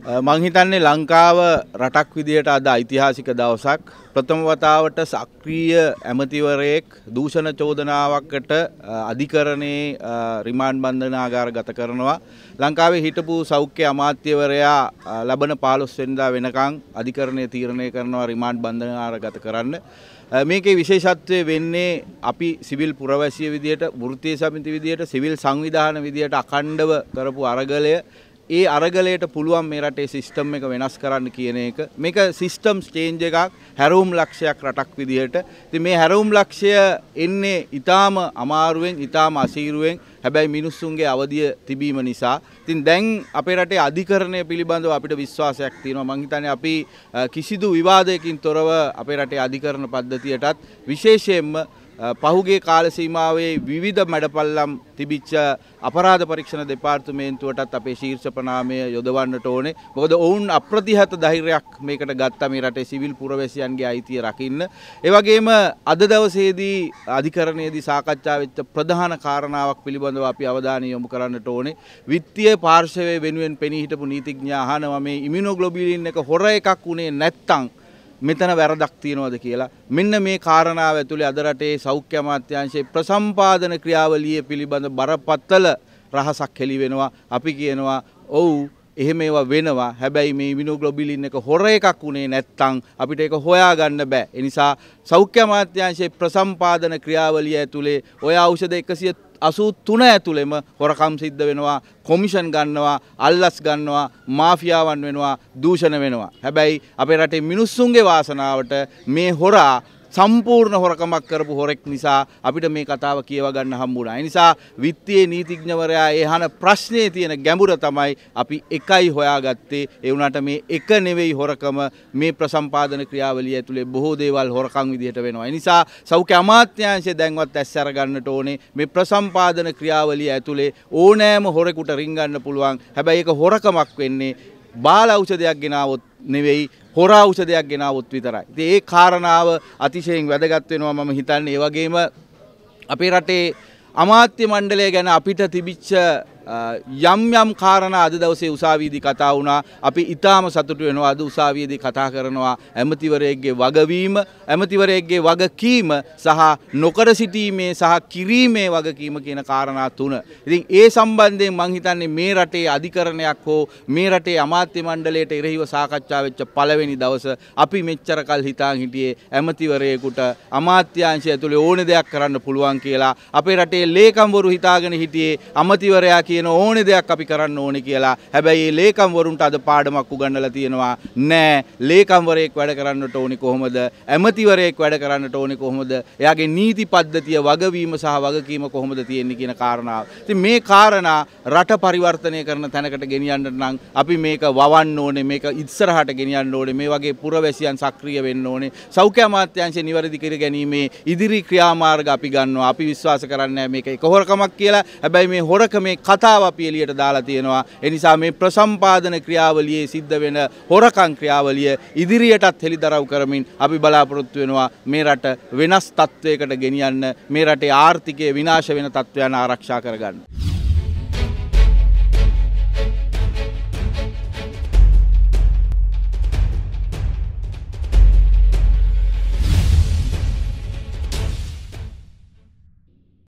මං හිතන්නේ ලංකාව රටක් විදියට අද ඓතිහාසික දවසක් ප්‍රථම වතාවට සක්‍රීය ඇමතිවරයෙක් දූෂණ චෝදනාවකට අධිකරණයේ රිමාන්ඩ් බන්ධනාගාරගත කරනවා ලංකාවේ හිටපු සෞඛ්‍ය අමාත්‍යවරයා ලබන 15 වෙනිදා වෙනකන් අධිකරණය තීරණය කරනවා රිමාන්ඩ් බන්ධනාගාරගත කරන්න මේකේ විශේෂත්වය වෙන්නේ අපි සිවිල් පුරවැසිය විදියට වෘත්තීය සමිති විදියට සිවිල් සංවිධාන විදියට අඛණ්ඩව කරපු අරගලය ඒ අරගලයට පුළුවන් මේ රටේ සිස්ටම් එක වෙනස් කරන්න කියන එක මේක සිස්ටම් ස්ටේන්ජ් එකක් හැරවුම් ලක්ෂයක් රටක් විදිහට ඉතින් මේ හැරවුම් ලක්ෂය එන්නේ ඊටාම අමාරුවෙන් ඊටාම අසීරුවෙන් හැබැයි මිනිස්සුන්ගේ අවදිය තිබීම නිසා ඉතින් දැන් අපේ රටේ අධිකරණය පිළිබඳව අපිට විශ්වාසයක් තියෙනවා මං හිතන්නේ අපි කිසිදු විවාදයකින් තොරව අපේ රටේ අධිකරණ පද්ධතියටත් විශේෂයෙන්ම පහුගේ කාල සීමාවේ විවිධ මැඩපල්ලම් තිබිච්ච අපරාධ පරීක්ෂණ දෙපාර්තමේන්තුවටත් අපේ ශීර්ෂ ප්‍රනාමය යොදවන්නට ඕනේ. මොකද ඔවුන් අප්‍රතිහත ධෛර්යයක් මේකට ගත්තා මේ රටේ සිවිල් පුරවැසියන්ගේ අයිතිය රකින්න. ඒ වගේම අද දවසේදී අධිකරණයේදී සාකච්ඡා වෙච්ච ප්‍රධාන කාරණාවක් පිළිබඳව අපි අවධානය යොමු කරන්නට ඕනේ. විත්තිය පාර්ශවය වෙනුවෙන් පෙනී හිටපු නීතිඥයා අහනවා මේ ඉමිනෝග්ලොබිලින් එක හොර එකක් උනේ නැත්තම් මෙතන වැරදක් තියෙනවද කියලා මෙන්න මේ කාරණාව ඇතුළේ අද රටේ සෞඛ්‍ය අමාත්‍යාංශයේ ප්‍රසම්පාදන ක්‍රියාවලිය පිළිබඳ බරපතල රහසක් හෙළි වෙනවා අපි කියනවා ඔව් එහෙම ඒවා වෙනවා. හැබැයි මේ ඉමුනෝග්ලොබිලින් එක හොර එකක් උනේ නැත්තම් අපිට ඒක හොයාගන්න බෑ. ඒ නිසා සෞඛ්‍ය අමාත්‍යාංශයේ ප්‍රසම්පාදන ක්‍රියාවලිය ඇතුලේ ඔය ඖෂධ 183 ඇතුළෙම හොරකම් සිද්ධ වෙනවා, කොමිෂන් ගන්නවා, අල්ලස් ගන්නවා, මාෆියාවන් වෙනවා, දූෂණ වෙනවා. හැබැයි අපේ රටේ මිනිස්සුන්ගේ වාසනාවට මේ හොරා සම්පූර්ණ හොරකමක් කරපු හොරෙක් නිසා අපිට මේ කතාව කියවගන්න හම්බුණා. ඒ නිසා විත්තියේ නීතිඥවරයා එහන ප්‍රශ්නේ තියෙන ගැඹුර තමයි අපි එකයි හොයාගත්තේ. ඒ වුණාට මේ එක නෙවෙයි හොරකම මේ ප්‍රසම්පාදන ක්‍රියාවලිය ඇතුලේ බොහෝ දේවල් හොරකම් විදිහට වෙනවා. ඒ නිසා සෞඛ්‍ය අමාත්‍යාංශය දැන්වත් ඇස් අර ගන්නට ඕනේ. මේ ප්‍රසම්පාදන ක්‍රියාවලිය ඇතුලේ ඕනෑම හොරෙකුට රින් ගන්න පුළුවන්. හැබැයි ඒක හොරකමක් වෙන්නේ බාල ඖෂධයක් ගෙනාවොත් නෙවෙයි හොරා ඖෂධයක් ගෙනාවොත් විතරයි. ඉතින් ඒ කාරණාව අතිශයින් වැදගත් වෙනවා මම හිතන්නේ. ඒ වගේම අපේ රටේ අමාත්‍ය මණ්ඩලය ගැන අපිට තිබිච්ච යම් යම් කාරණා අද දවසේ උසාවියේදී කතා වුණා. අපි ඊටාම සතුටු වෙනවා අද උසාවියේදී කතා කරනවා ඇමතිවරයෙක්ගේ වගවීම, ඇමතිවරයෙක්ගේ වගකීම සහ නොකර සිටීමේ සහ කිරීමේ වගකීම කියන කාරණා තුන. ඉතින් ඒ සම්බන්ධයෙන් මම හිතන්නේ මේ රටේ අධිකරණයක් හෝ මේ රටේ අමාත්‍ය මණ්ඩලයට එරෙහිව සාකච්ඡා වෙච්ච පළවෙනි දවස අපි මෙච්චර කල් හිතාන් හිටියේ ඇමතිවරයෙකුට අමාත්‍යාංශය ඇතුලේ ඕන දෙයක් කරන්න පුළුවන් කියලා. අපේ රටේ ලේකම්වරු හිතාගෙන හිටියේ අමතිවරයා කියන තියෙන ඕනේ දෙයක් අපි කරන්න ඕනේ කියලා. හැබැයි ලේකම්වරුන්ට අද පාඩමක් උගන්වලා තියෙනවා. නෑ ලේකම්වරයෙක් වැඩ කරන්නට ඕනේ කොහොමද? ඇමතිවරයෙක් වැඩ කරන්නට ඕනේ කොහොමද? එයාගේ නීති පද්ධතිය වගවීම සහ වගකීම කොහොමද තියෙන්නේ කියන කාරණාව. ඉතින් මේ කාරණා රට පරිවර්තනය කරන තැනකට ගෙනියන්න නම් අපි මේක වවන්න ඕනේ. මේක ඉස්සරහට ගෙනියන්න ඕනේ. මේ වගේ පුරවැසියන් සක්‍රිය වෙන්න ඕනේ. සෞඛ්‍ය අමාත්‍යාංශය නිවැරදි කර ගැනීමේ ඉදිරි ක්‍රියාමාර්ග අපි ගන්නවා. අපි විශ්වාස කරන්නේ මේක එක හොරකමක් කියලා. හැබැයි මේ හොරකමේ කතාව අපි එළියට දාලා තියෙනවා. ඒ නිසා මේ ප්‍රසම්පාදන ක්‍රියාවලියේ සිද්ධ වෙන හොරකම් ක්‍රියාවලිය ඉදිරියටත් හෙළිදරව් කරමින් අපි බලාපොරොත්තු වෙනවා මේ රට වෙනස් තත්ත්වයකට ගෙනියන්න මේ රටේ ආර්ථිකය විනාශ වෙන තත්ත්වයන් ආරක්ෂා කරගන්න.